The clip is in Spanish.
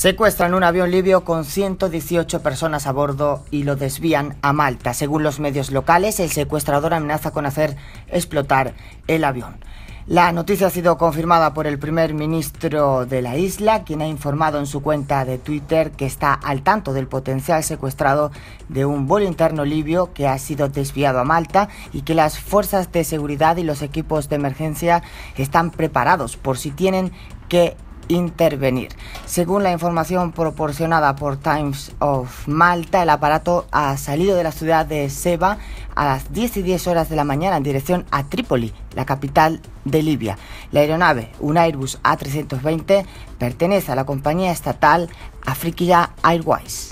Secuestran un avión libio con 118 personas a bordo y lo desvían a Malta. Según los medios locales, el secuestrador amenaza con hacer explotar el avión. La noticia ha sido confirmada por el primer ministro de la isla, quien ha informado en su cuenta de Twitter que está al tanto del potencial secuestrado de un vuelo interno libio que ha sido desviado a Malta y que las fuerzas de seguridad y los equipos de emergencia están preparados por si tienen que intervenir. Según la información proporcionada por Times of Malta, el aparato ha salido de la ciudad de Seba a las 10 y 10 horas de la mañana en dirección a Trípoli, la capital de Libia. La aeronave, un Airbus A320, pertenece a la compañía estatal Africa Airways.